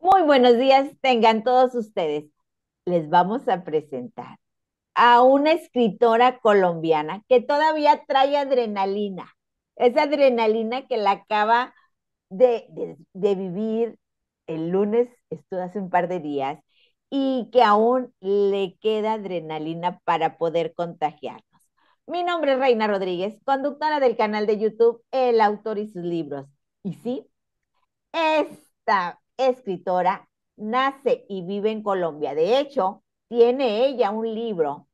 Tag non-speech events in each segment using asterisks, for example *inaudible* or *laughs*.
Muy buenos días, tengan todos ustedes. Les vamos a presentar a una escritora colombiana que todavía trae adrenalina, esa adrenalina que la acaba de, de, vivir el lunes, estuvo hace un par de días, y que aún le queda adrenalina para poder contagiarnos. Mi nombre es Reina Rodríguez, conductora del canal de YouTube El Autor y sus libros. Y sí, esta escritora, nace y vive en Colombia. De hecho, tiene ella un libro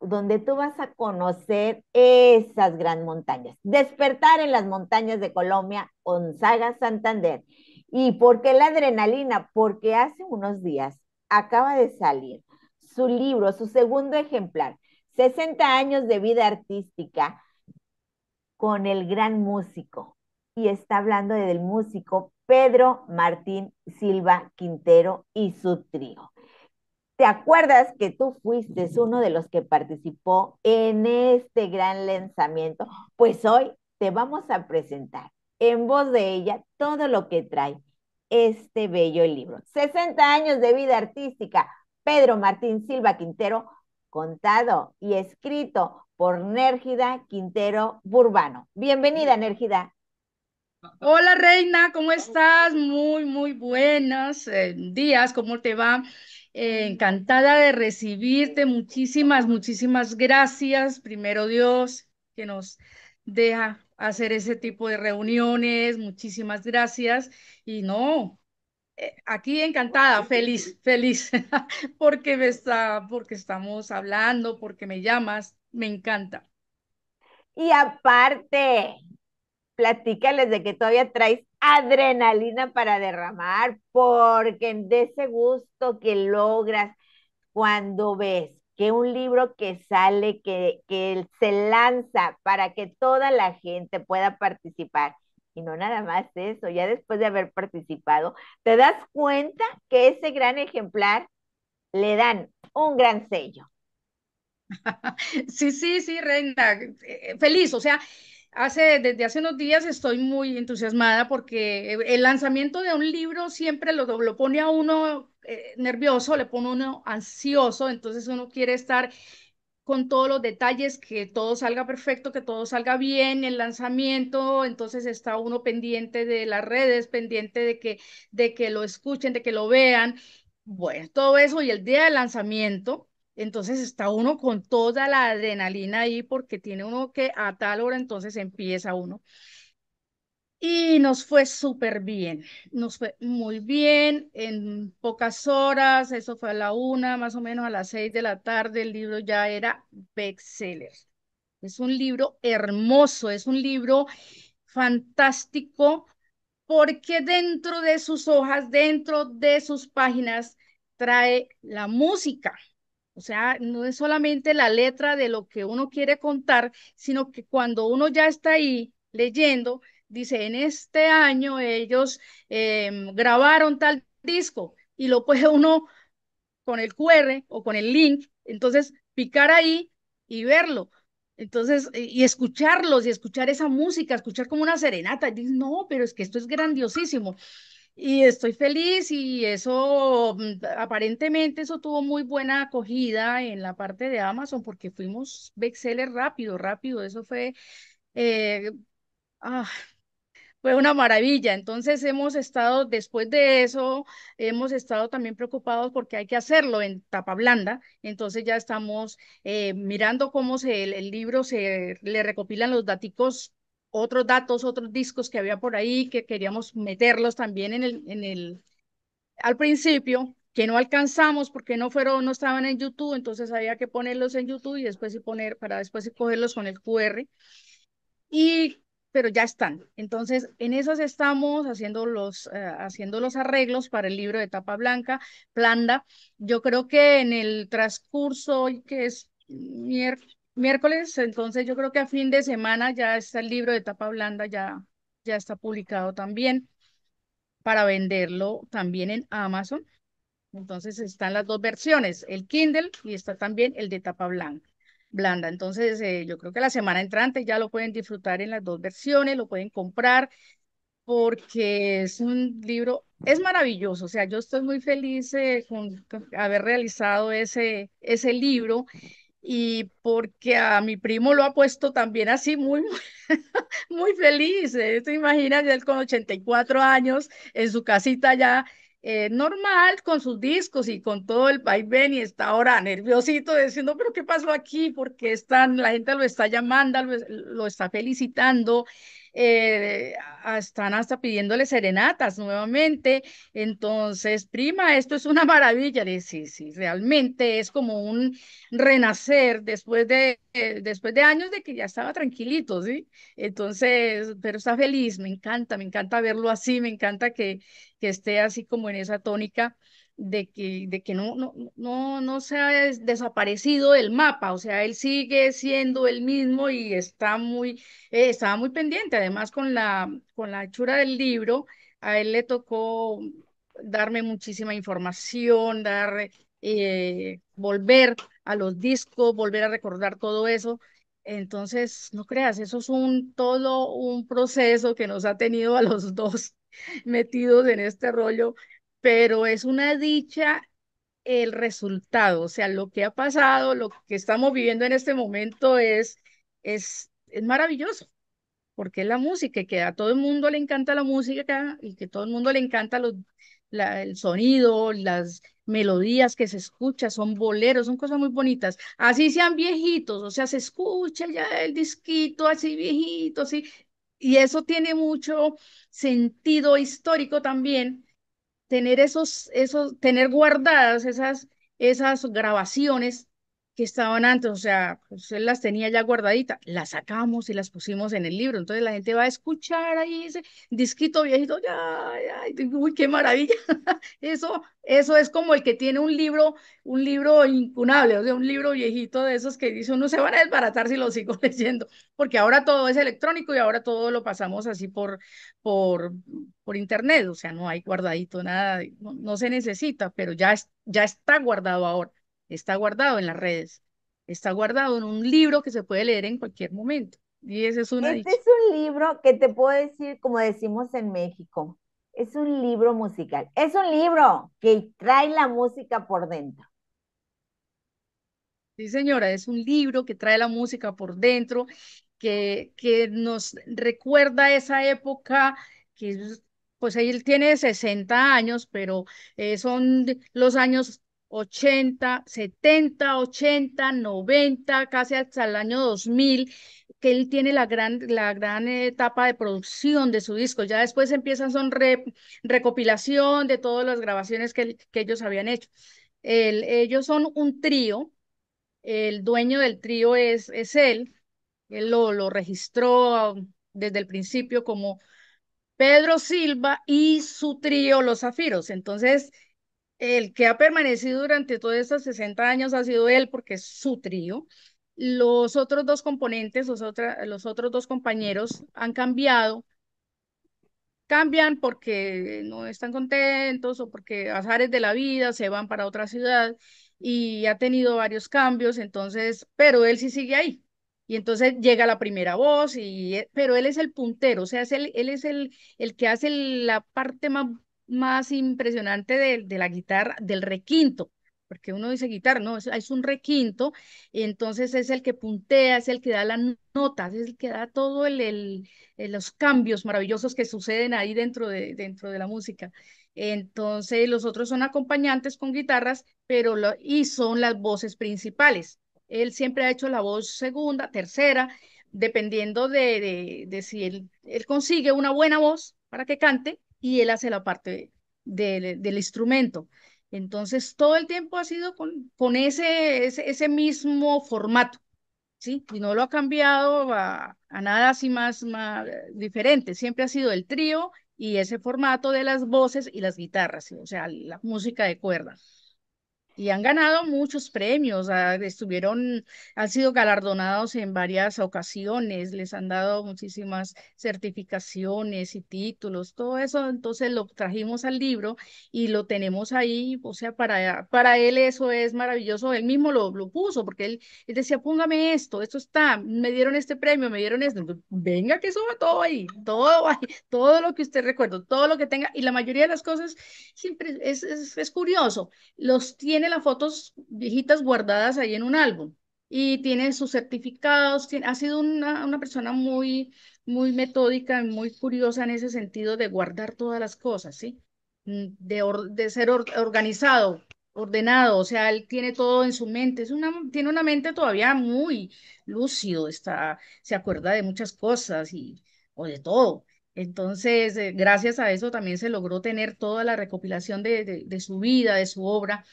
donde tú vas a conocer esas gran montañas. Despertar en las montañas de Colombia, Gonzaga Santander. ¿Y por qué la adrenalina? Porque hace unos días acaba de salir su libro, su segundo ejemplar, 60 años de vida artística con el gran músico. Y está hablando del músico Pedro Martín Silva Quintero y su trío. ¿Te acuerdas que tú fuiste uno de los que participó en este gran lanzamiento? Pues hoy te vamos a presentar en voz de ella todo lo que trae este bello libro. 60 años de vida artística, Pedro Martín Silva Quintero, contado y escrito por Nérgida Quintero Burbano. Bienvenida, Nérgida. Hola Reina, ¿cómo estás? Muy, muy buenas eh, días, ¿cómo te va? Eh, encantada de recibirte, muchísimas, muchísimas gracias. Primero Dios, que nos deja hacer ese tipo de reuniones, muchísimas gracias. Y no, eh, aquí encantada, feliz, feliz, *laughs* porque me está, porque estamos hablando, porque me llamas, me encanta. Y aparte, platícales de que todavía traes adrenalina para derramar, porque de ese gusto que logras cuando ves que un libro que sale, que, que se lanza para que toda la gente pueda participar, y no nada más eso, ya después de haber participado, te das cuenta que ese gran ejemplar le dan un gran sello. *laughs* Sí, sí, sí, Reina, eh, feliz, o sea, hace, desde hace unos días estoy muy entusiasmada porque el lanzamiento de un libro siempre lo, pone a uno eh, nervioso, le pone a uno ansioso, entonces uno quiere estar con todos los detalles, que todo salga perfecto, que todo salga bien, el lanzamiento, entonces está uno pendiente de las redes, pendiente de que, de que lo escuchen, de que lo vean. Bueno, todo eso y el día del lanzamiento, entonces está uno con toda la adrenalina ahí porque tiene uno que a tal hora entonces empieza uno. Y nos fue súper bien, nos fue muy bien, en pocas horas, eso fue a la una, más o menos a las seis de la tarde, el libro ya era bestseller. Es un libro hermoso, es un libro fantástico, porque dentro de sus hojas, dentro de sus páginas, trae la música, o sea, no es solamente la letra de lo que uno quiere contar, sino que cuando uno ya está ahí leyendo, dice, en este año ellos em, grabaron tal disco y lo puede *laughs* uno con el QR o con el link, entonces picar ahí y verlo. Entonces, eh, y escucharlos y escuchar esa música, escuchar como una serenata. Y dice, no, pero es que esto es grandiosísimo y estoy feliz y eso, mm, aparentemente eso tuvo muy buena acogida en la parte de Amazon porque fuimos bestsellers rápido, rápido, eso fue, eh, ah, fue una maravilla. Entonces hemos estado, después de eso, hemos estado también preocupados porque hay que hacerlo en tapa blanda. Entonces ya estamos eh, mirando cómo se, el, el, libro se le recopilan los daticos otros datos, otros discos que había por ahí que queríamos meterlos también en el, en el, al principio, que no alcanzamos porque no fueron, no estaban en YouTube, entonces había que ponerlos en YouTube y después y poner, para después y cogerlos con el QR. Y, pero ya están. Entonces, en esas estamos haciendo los, eh, haciendo los arreglos para el libro de tapa blanca, Planda. Yo creo que en el transcurso, que es miércoles, miércoles, entonces yo creo que a fin de semana ya está el libro de tapa blanda, ya, ya está publicado también para venderlo también en Amazon. Entonces están las dos versiones, el Kindle y está también el de tapa blanda. Entonces eh, yo creo que la semana entrante ya lo pueden disfrutar en las dos versiones, lo pueden comprar porque es un libro, es maravilloso, o sea, yo estoy muy feliz eh, con, haber realizado ese, ese libro y porque a mi primo lo ha puesto también así muy, *laughs* muy, feliz. Eh, te imaginas él con 84 años en su casita ya eh, normal con sus discos y con todo el vaivén y está ahora nerviosito diciendo, pero ¿qué pasó aquí? Porque están, la gente lo está llamando, lo está felicitando eh, están hasta pidiéndole serenatas nuevamente. Entonces, prima, esto es una *laughs* maravilla. Le sí, sí, realmente es como un renacer después de, eh, después de años de que ya estaba tranquilito, ¿sí? Entonces, pero está feliz, me encanta, me encanta verlo así, me encanta que, que esté así como en esa tónica de que, de que no, no, no, no se ha desaparecido del mapa, o sea, él sigue siendo el mismo y está muy, eh, estaba muy pendiente, además con la, con la hechura del libro, a él le tocó darme muchísima información, dar, eh, volver a los discos, volver a recordar todo eso. Entonces, no creas, eso es un, todo un proceso que nos ha tenido a los *laughs* dos metidos en este rollo pero es una dicha el resultado, o sea, lo que ha pasado, lo que estamos viviendo en este momento es, es, es maravilloso, porque es la música, que a todo el mundo le encanta la música y que a todo el mundo le encanta la, el sonido, las melodías que se escucha son boleros, son cosas muy bonitas. Así sean viejitos, o sea, se escucha ya el disquito así viejito, sí Y eso tiene mucho sentido histórico también, tener esos, esos, tener guardadas esas, esas grabaciones que estaban antes, o sea, pues, él las tenía ya guardaditas, las sacamos y las pusimos en el libro. Entonces la gente va a escuchar ahí ese disquito viejito, ya, ya, uy, qué maravilla. *laughs* Eso, eso es como el que tiene un libro, un libro incunable, o sea, un libro viejito de esos que dice, no se van a desbaratar si lo sigo *laughs* leyendo, porque ahora todo es electrónico y ahora todo lo pasamos así por, por, por internet, o sea, no hay guardadito nada, no, se necesita, pero ya, ya está guardado ahora está guardado en las redes, está guardado en un libro que se puede leer en cualquier momento. Y ese es una Este pues es un libro que te puedo decir, como decimos en México, es un libro musical. Es un libro que trae la música por dentro. Sí, señora, es un libro que trae la música por dentro, que, que nos recuerda esa época que pues él tiene 60 años, pero eh, son los años 80, 70, 80, 90, casi hasta el año 2000, que él tiene la gran, la gran etapa de producción de su disco. Ya después empiezan, son recopilación de todas las grabaciones que, que ellos habían hecho. El, ellos son un trío, el dueño del trío es, es él, él lo, lo registró desde el principio como Pedro Silva y su trío Los Zafiros. Entonces, el que ha permanecido durante todos estos 60 años ha sido él, porque es su trío. Los otros dos componentes, los, los otros dos compañeros han cambiado. Cambian porque no están contentos o porque azares de la vida se van para otra ciudad y ha tenido varios cambios, entonces, pero él sí sigue ahí. Y entonces llega la primera voz, y, eh, pero él es el puntero, o sea, él es el, el que hace la parte más más impresionante de, la guitarra, del requinto, porque uno dice guitarra, no, es, un requinto, entonces es el que puntea, es el que da las notas, es el que da todo el, eh, los cambios maravillosos que suceden ahí dentro de, dentro de la música. Entonces los otros son acompañantes con guitarras, pero lo, y son las voces principales. Él siempre ha hecho la voz segunda, tercera, dependiendo de, de, si él consigue una buena voz para que cante, y él hace la parte del, instrumento. Entonces, todo el tiempo ha sido con, con ese, ese, mismo formato, ¿sí? Y no lo ha cambiado a, nada así más, más eh, diferente. Siempre ha sido el trío y ese formato de las voces y las guitarras, o sea, la música de cuerda y han ganado muchos premios, estuvieron, han sido galardonados en varias ocasiones, les han dado muchísimas certificaciones y títulos, todo eso, entonces lo trajimos al libro y lo tenemos ahí, o sea, para, para él eso es maravilloso, él mismo lo, lo puso, porque él, decía, póngame esto, esto está, me dieron este premio, me dieron esto, venga que suba todo ahí, todo ahí, *laughs* todo lo que usted recuerda, todo lo que tenga, y la mayoría de las cosas siempre es, es, es curioso, los tiene las fotos viejitas guardadas ahí en un álbum y tiene sus certificados, ha sido una, una, persona muy, muy metódica, muy curiosa en ese sentido de guardar todas las cosas, ¿sí? Mm, de, de ser organizado, ordenado, o sea, él tiene todo en su mente, es una, tiene una mente todavía muy lúcido, está, se acuerda de muchas cosas y, o de todo. Entonces, eh, gracias a eso también se logró tener toda la recopilación de, de su vida, de su obra.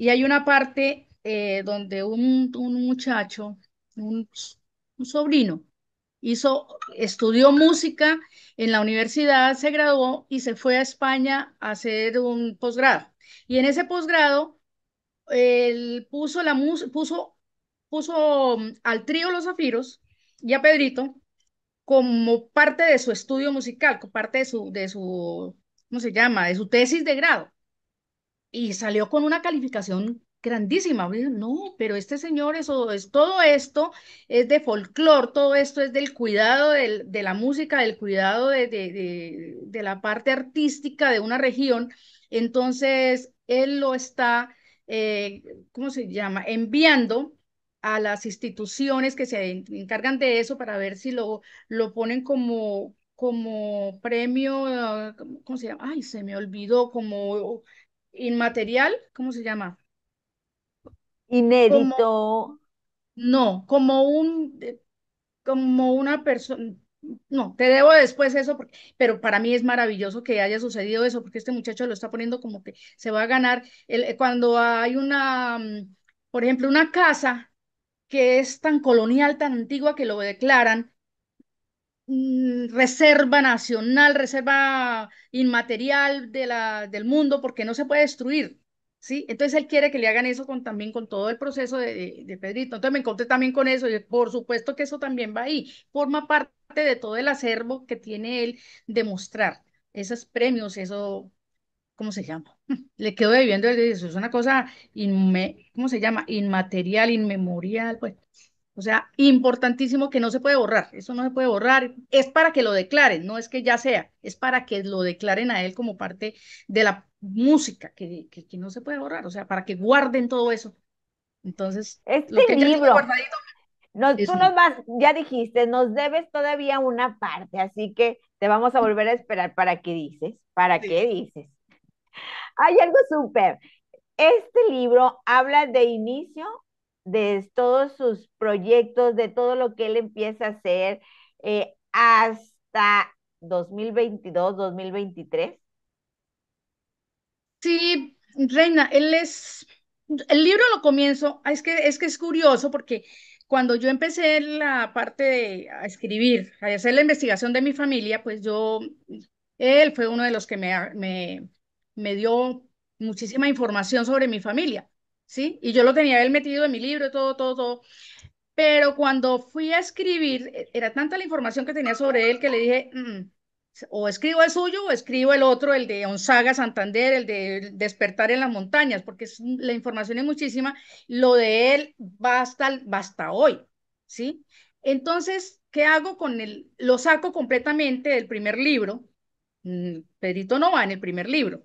Y hay una parte eh, donde un, muchacho, un, sobrino, hizo, estudió música en la universidad, se graduó y se fue a España a hacer un posgrado. Y en ese posgrado, él puso, la puso, puso mm, al trío Los Zafiros y a Pedrito como parte de su estudio musical, como parte de su, de su, ¿cómo se llama?, de su tesis de grado y salió con una calificación grandísima. No, pero este señor, eso es todo esto es de folclore todo esto es del cuidado de la música, del cuidado de, de, la parte artística de una región. Entonces, él lo está, eh, ¿cómo se llama?, enviando a las instituciones que se encargan de eso para ver si lo, lo ponen como, como premio, ah, ¿cómo se llama? Ay, se me olvidó, como inmaterial, ¿cómo se llama? Inédito. no, como un, como una persona, no, te debo después eso, pero para mí es maravilloso que haya sucedido eso, porque este muchacho lo está poniendo como que se va a ganar. Eh, cuando hay una, mm, por ejemplo, una casa que es tan colonial, tan antigua, que lo declaran Mm, reserva nacional, reserva inmaterial de la, del mundo, porque no se puede destruir, ¿sí? Entonces él quiere que le hagan eso con, también con todo el proceso de, de, Pedrito. Entonces me encontré también con eso, y por supuesto que eso también va ahí, forma parte de todo el acervo que tiene él de mostrar esos premios, eso, ¿cómo se llama? *laughs* Le quedo debiendo, eso es una cosa, inme, ¿cómo se llama? Inmaterial, inmemorial, pues. O sea, importantísimo que no se puede borrar, eso no se puede borrar, es para que lo declaren, no es que ya sea, es para que lo declaren a él como parte de la música, que, que, no se puede borrar, o sea, para que guarden todo eso. Entonces, este lo que libro, nos, tú nos vas, ya dijiste, nos debes todavía una parte, así que te vamos a volver a esperar para qué dices, para qué dices. Hay algo súper. Este libro habla de inicio de todos sus proyectos, de todo lo que él empieza a hacer eh, hasta 2022, 2023? Sí, Reina, él es, el libro lo comienzo, ah, es que es, que es curioso porque cuando yo empecé la parte de a escribir, a hacer la investigación de mi familia, pues yo, él fue uno de los que me, me dio muchísima información sobre mi familia. ¿sí? Y yo lo tenía él metido en mi libro, todo, todo, todo. Pero cuando fui a escribir, e, era tanta la información que tenía sobre él que le dije, mm, o escribo el suyo o escribo el otro, el de Onzaga Santander, el de Despertar en las Montañas, porque mm, la información es muchísima. Lo de él va hasta, hoy, ¿sí? Entonces, ¿qué hago con él? Lo saco completamente del primer libro. Mm, Pedrito no va en el primer libro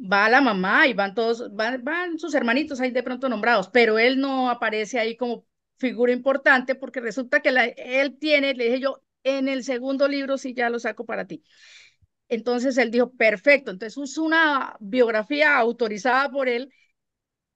va la mamá y van todos, van, sus hermanitos ahí de pronto nombrados, pero él no aparece ahí como figura importante porque resulta que él tiene, le dije yo, en el segundo libro sí ya lo saco para ti. Entonces él dijo, perfecto, entonces es una biografía autorizada por él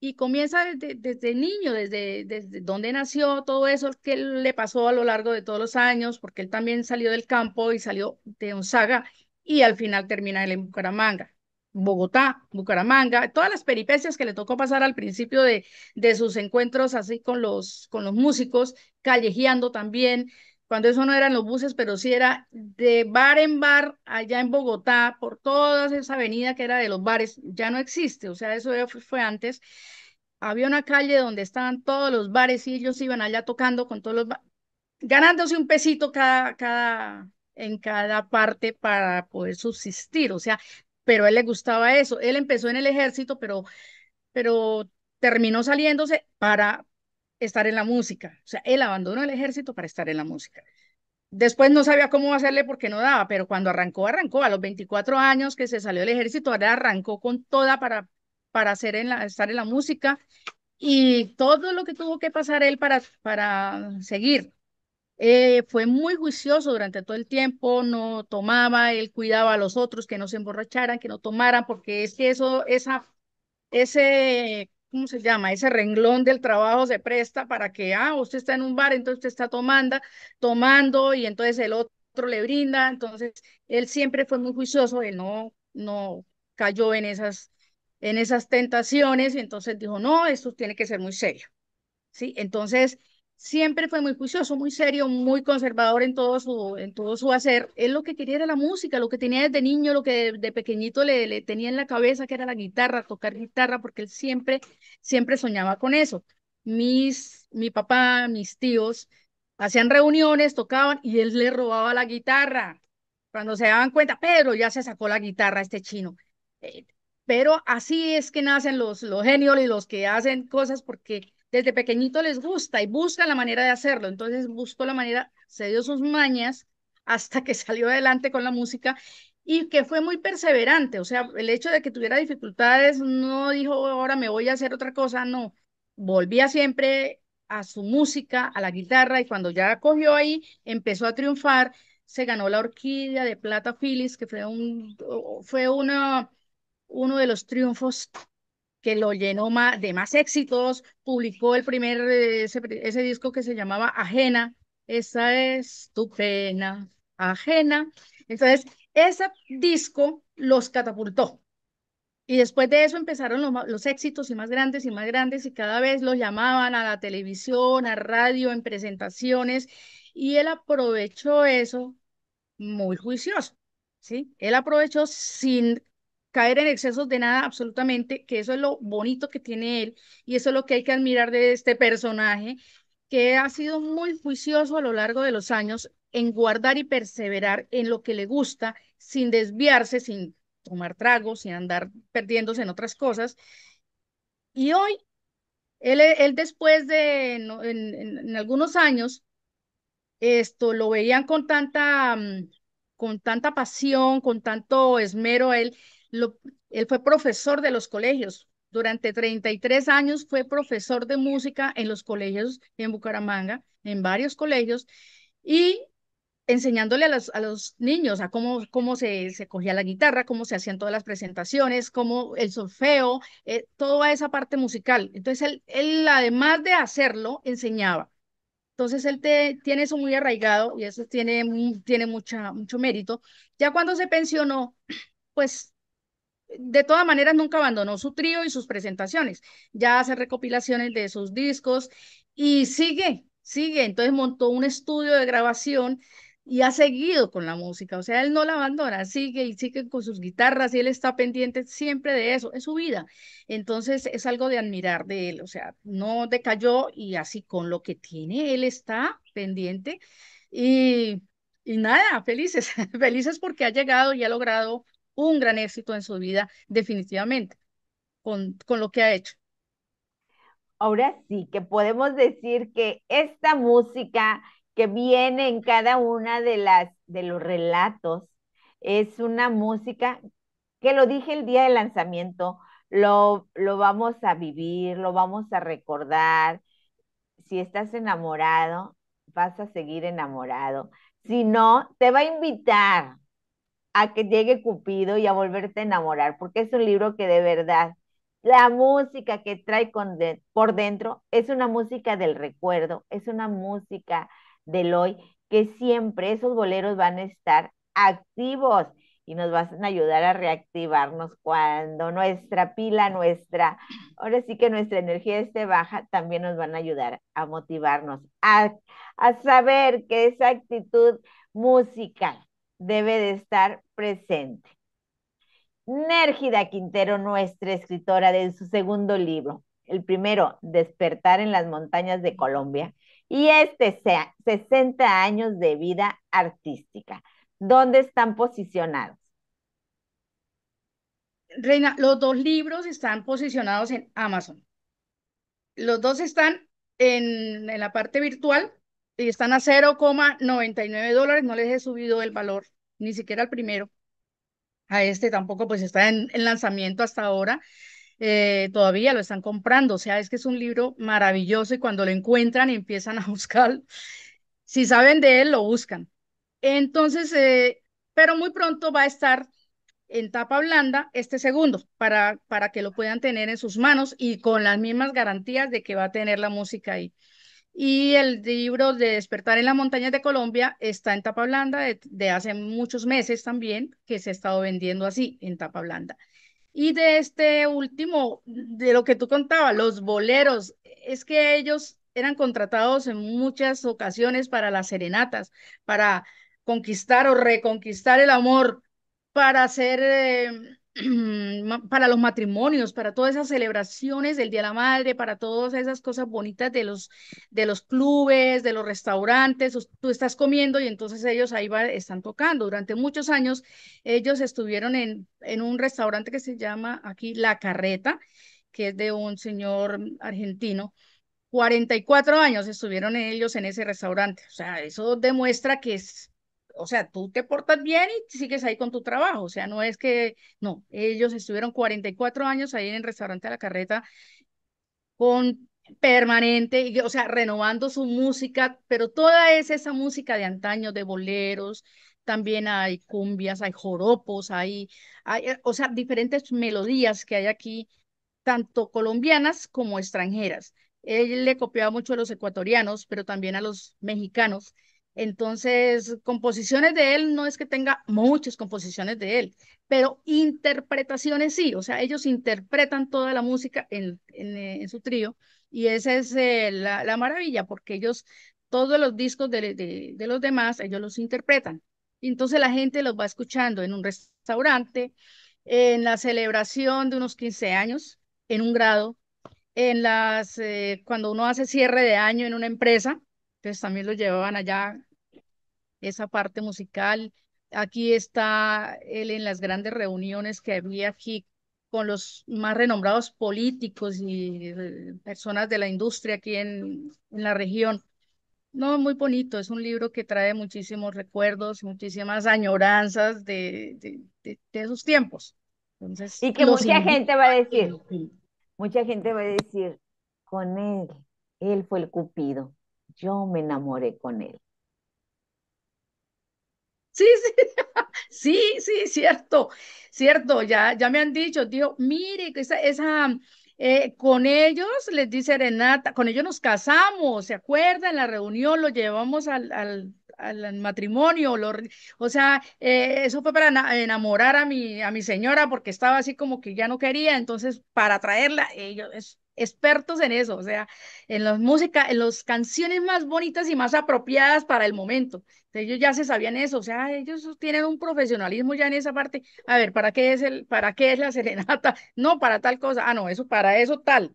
y comienza desde, niño, desde, desde dónde nació, todo eso que le pasó a lo largo de todos los años, porque él también salió del campo y salió de un saga y al final termina en Bucaramanga. Bogotá, Bucaramanga, todas las peripecias que le tocó pasar al principio de, de sus encuentros así con los, con los músicos, callejeando también, cuando eso no eran los buses, pero sí era de bar en bar allá en Bogotá, por todas esa avenida que era de los bares, ya no existe, o sea, eso fue antes. Había una calle donde estaban todos los bares y ellos iban allá tocando con todos los ganándose un pesito cada, cada, en cada parte para poder subsistir. O sea, pero a él le gustaba eso. Él empezó en el ejército, pero, pero terminó saliéndose para estar en la música. O sea, él abandonó el ejército para estar en la música. Después no sabía cómo hacerle porque no daba, pero cuando arrancó, arrancó. A los 24 años que se salió del ejército, ahora arrancó con toda para, para hacer en la, estar en la música y todo lo que tuvo que pasar él para, para seguir. Eh, fue muy juicioso durante todo el tiempo, no tomaba, él cuidaba a los otros que no se emborracharan, que no tomaran, porque es que eso, esa, ese, ¿cómo se llama? Ese renglón del trabajo se presta para que, ah, usted está en un bar, entonces usted está tomando, tomando, y entonces el otro le brinda, entonces él siempre fue muy juicioso, él no, no cayó en esas, en esas tentaciones, y entonces dijo, no, esto tiene que ser muy serio, ¿sí? Entonces, siempre fue muy juicioso, muy serio, muy conservador en todo su, en todo su hacer. Él lo que quería era la música, lo que tenía desde niño, lo que de, pequeñito le, le, tenía en la cabeza, que era la guitarra, tocar guitarra, porque él siempre, siempre soñaba con eso. Mis, mi papá, mis tíos hacían reuniones, tocaban y él le robaba la guitarra. Cuando se daban cuenta, Pedro ya se sacó la guitarra este chino. Eh, pero así es que nacen los, los genios y los que hacen cosas porque desde pequeñito les gusta y buscan la manera de hacerlo. Entonces buscó la manera, se dio sus mañas hasta que *laughs* salió adelante con la música y que fue muy perseverante. O sea, el hecho de que tuviera dificultades no dijo, oh, ahora me voy a hacer otra cosa, no. Volvía siempre a su música, a la guitarra y cuando ya cogió ahí, empezó a triunfar. Se ganó la Orquídea de Plata Phyllis, que fue, un, fue uno de los triunfos que lo llenó de más éxitos, publicó el primer, eh, ese, disco que se llamaba Ajena, esa es tu pena, ajena. Entonces, ese disco los catapultó. Y después de eso empezaron los, los, éxitos y más grandes y más grandes y cada vez los llamaban a la televisión, a radio, en presentaciones. Y él aprovechó eso muy juicioso, ¿sí? Él aprovechó sin caer en excesos de nada absolutamente, que eso es lo bonito que tiene él y eso es lo que hay que admirar de este personaje, que ha sido muy juicioso a lo largo de los años en guardar y perseverar en lo que le gusta, sin desviarse, sin tomar tragos, sin andar perdiéndose en otras cosas. Y hoy, él, él después de, en, algunos años, esto lo veían con tanta, mm, con tanta pasión, con tanto esmero él, él fue profesor de los colegios. Durante 33 años fue profesor de música en los colegios en Bucaramanga, en varios colegios, y enseñándole a los, a los niños a cómo, cómo se, se, cogía la guitarra, cómo se hacían todas las presentaciones, cómo el solfeo, eh, toda esa parte musical. Entonces, él, él, además de hacerlo, enseñaba. Entonces, él te, tiene eso muy arraigado y eso tiene, mm, tiene mucha, mucho mérito. Ya cuando se pensionó, pues de todas maneras nunca abandonó su trío y sus presentaciones. Ya hace recopilaciones de sus discos y sigue, sigue. Entonces montó un estudio de grabación y ha seguido con la música. O sea, él no la abandona, sigue y sigue con sus guitarras y él está pendiente siempre de eso. Es su vida. Entonces es algo de admirar de él. O sea, no decayó y así con lo que tiene, él está pendiente. Y, y nada, felices, *laughs* felices porque ha llegado y ha logrado un gran éxito en su vida, definitivamente, con, lo que ha hecho. Ahora sí que podemos decir que esta música que viene en cada una de las de los relatos es una música que lo dije el día del lanzamiento, lo, lo vamos a vivir, lo vamos a recordar. Si estás enamorado, vas a seguir enamorado. Si no, te va a invitar a que llegue Cupido y a volverte a enamorar, porque es un libro que de verdad, la música que trae con por dentro es una música del recuerdo, es una música del hoy, que siempre esos boleros van a estar activos y nos van a ayudar a reactivarnos cuando nuestra pila, nuestra, ahora sí que nuestra energía esté baja, también nos van a ayudar a motivarnos, a, a saber que esa actitud musical debe de estar presente. Nérgida Quintero, nuestra escritora de su segundo libro, el primero, Despertar en las montañas de Colombia, y este sea 60 años de vida artística. ¿Dónde están posicionados? Reina, los dos libros están posicionados en Amazon. Los dos están en, en la parte virtual y están a 0,99 dólares, no les he subido el valor, ni siquiera al primero. A este tampoco, pues está en, lanzamiento hasta ahora. Eh, todavía lo están comprando. O sea, es que es un libro maravilloso y cuando lo encuentran empiezan a *laughs* buscar, Si saben de él, lo buscan. Entonces, eh, pero muy pronto va a estar en tapa blanda este segundo para, para que lo puedan tener en sus manos y con las mismas garantías de que va a tener la música ahí. Y el libro de Despertar en la Montañas de Colombia está en tapa blanda de, hace muchos meses también, que se ha estado vendiendo así, en tapa blanda. Y de este último, de lo que tú contabas, los boleros, es que ellos eran contratados en muchas ocasiones para las serenatas, para conquistar o reconquistar el amor, para hacer... Eh, *clears throat* para los matrimonios, para todas esas celebraciones del Día de la Madre, para todas esas cosas bonitas de los, de los clubes, de los restaurantes, tú estás comiendo y entonces ellos ahí están tocando. Durante muchos años ellos estuvieron en, en un restaurante que se llama aquí La Carreta, que es de un señor argentino. 44 años estuvieron ellos en ese restaurante. O sea, eso demuestra que es o sea, tú te portas bien y sigues ahí con tu trabajo, o sea, no es que, no, ellos estuvieron 44 años ahí en el restaurante La Carreta con permanente, o sea, renovando su música, pero toda es esa música de antaño, de boleros, también hay cumbias, hay joropos, hay, hay eh, o sea, diferentes melodías que hay aquí, tanto colombianas como extranjeras. Él le copiaba mucho a los ecuatorianos, pero también a los mexicanos. Entonces, composiciones de él no es que tenga muchas composiciones de él, pero interpretaciones sí, o sea, ellos interpretan toda la música en, en, eh, su trío y esa es eh, la, maravilla, porque ellos, todos los discos de, los demás, ellos los interpretan. entonces la gente los va escuchando en un restaurante, en la celebración de unos 15 años, en un grado, en las, eh, cuando uno hace cierre de año en una empresa, entonces también lo llevaban allá, esa parte musical. Aquí está él en las grandes reuniones que había aquí con los más renombrados políticos y eh, personas de la industria aquí en, en la región. No, muy bonito, es un libro que trae muchísimos recuerdos, muchísimas añoranzas de, de, de, esos tiempos. Entonces, y que mucha gente va a decir, mucha gente va a decir, con él, él fue el cupido yo me enamoré con él. Sí, sí, *laughs* sí, sí, cierto, cierto, ya, ya me han dicho, tío, mire, esa, esa, eh, con ellos, les dice Renata, con ellos nos casamos, ¿se acuerdan? La reunión lo llevamos al, matrimonio, o sea, eh, eso fue para enamorar a mi, a mi señora porque estaba así como que ya no quería, entonces para traerla, ellos, expertos en eso, o sea, en las música, en las canciones más bonitas y más apropiadas para el momento. Ellos ya se sabían eso, o sea, ellos tienen un profesionalismo ya en esa parte. A ver, ¿para qué es el, para qué es la *laughs* serenata? No, para tal cosa. Ah, no, eso para eso tal.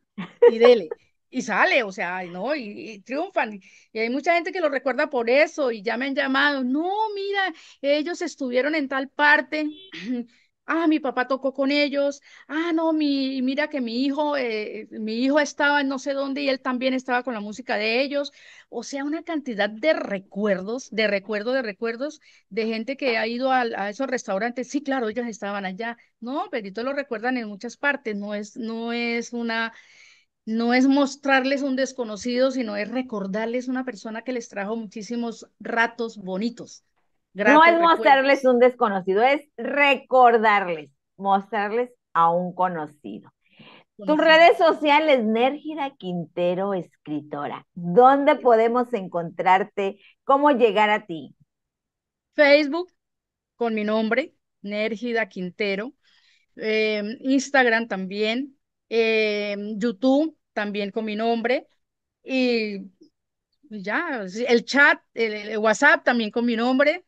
Y dele. y sale, o sea, ¿no? Y, y, triunfan. Y hay mucha gente que lo recuerda por eso y ya me han llamado, no, mira, ellos estuvieron en tal parte, *clears throat* ah, mi papá tocó con ellos, ah, no, mi, mira que mi hijo, eh, mi hijo estaba en no sé dónde y él también estaba con la música de ellos. O sea, una cantidad de recuerdos, de recuerdos, de recuerdos de gente que ha ido a, esos restaurantes. Sí, claro, ellos estaban allá. No, todos lo recuerdan en muchas partes, no es, no es una... No es mostrarles un desconocido, sino es recordarles una persona que les trajo muchísimos ratos bonitos, no es mostrarles un desconocido, es recordarles, mostrarles a un conocido. Tus redes sociales, Nérgida Quintero, escritora. ¿Dónde podemos encontrarte? ¿Cómo llegar a ti? Facebook, con mi nombre, Nérgida Quintero. Em, Instagram también. Em, YouTube, también con mi nombre. Y ya, el chat, el WhatsApp también con mi nombre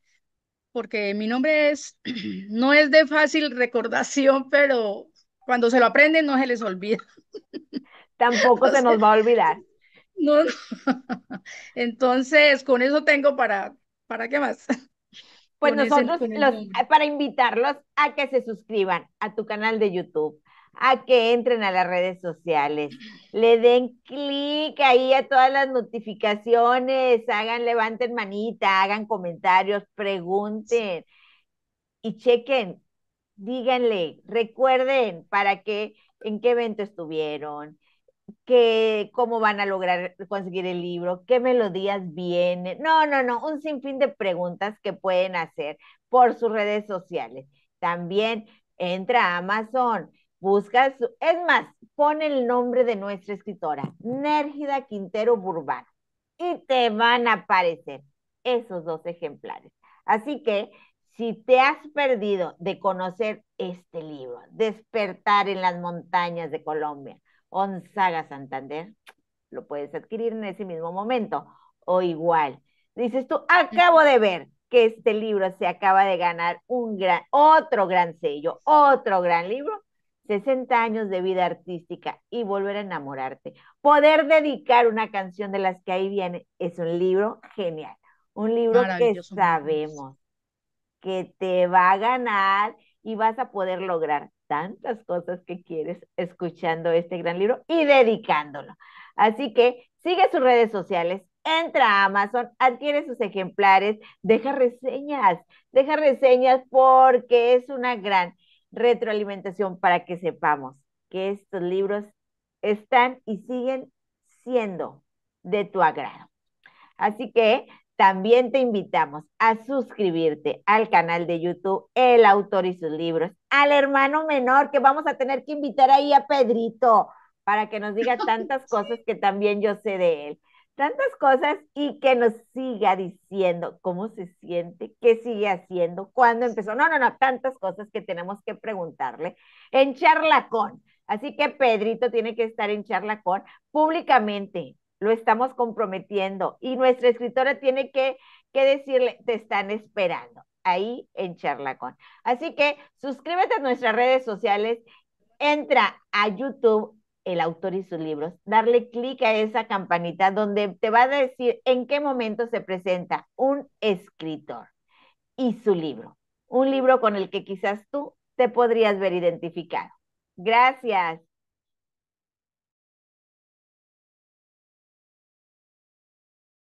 porque mi nombre es, *clears throat* no es de fácil recordación, pero cuando se lo aprenden no se les olvida. *laughs* Tampoco se nos va a olvidar. *laughs* No, *laughs* Entonces, con eso tengo para, ¿para qué más? Pues nosotros, para invitarlos a que se suscriban a tu canal de YouTube, a que entren a las redes sociales, le den clic ahí a todas las notificaciones, hagan, levanten manita, hagan comentarios, pregunten y chequen, díganle, recuerden para qué, en qué evento estuvieron, cómo van a lograr conseguir el libro, qué melodías vienen. No, no, no, un sinfín de preguntas que pueden hacer por sus redes sociales. También entra a Amazon Busca, es más, pone el nombre de nuestra escritora, Nérgida Quintero Burbano, y te van a aparecer esos dos ejemplares. Así que si te has perdido de conocer este libro, Despertar en las montañas de Colombia, Onzaga Santander, lo puedes adquirir en ese mismo momento o igual. Dices tú, acabo de ver que este libro se acaba de ganar un otro gran sello, otro gran libro 60 años de vida artística y volver a enamorarte. Poder dedicar una canción de las que ahí viene es un libro genial, un libro que sabemos que te va a ganar y vas a poder lograr tantas cosas que quieres escuchando este gran libro y dedicándolo. Así que sigue sus redes sociales, entra a Amazon, adquiere sus ejemplares, deja reseñas, deja reseñas porque es una gran retroalimentación para que sepamos que estos libros están y siguen siendo de tu agrado. Así que también te invitamos a suscribirte al canal de YouTube El Autor y sus libros, al hermano menor que vamos a tener que invitar ahí a Pedrito para que nos diga *laughs* tantas cosas que también yo sé de él tantas cosas y que nos siga diciendo cómo se siente, qué sigue haciendo, cuándo empezó. No, no, no, tantas cosas que tenemos que preguntarle en charlacón. Así que Pedrito tiene que estar en charlacón públicamente. Lo estamos comprometiendo y nuestra escritora tiene que, decirle, te están esperando ahí en charlacón. Así que suscríbete a nuestras redes sociales, entra a YouTube el autor y sus libros. Darle clic a esa campanita donde te va a decir en qué momento se presenta un escritor y su libro. Un libro con el que quizás tú te podrías ver identificado. Gracias.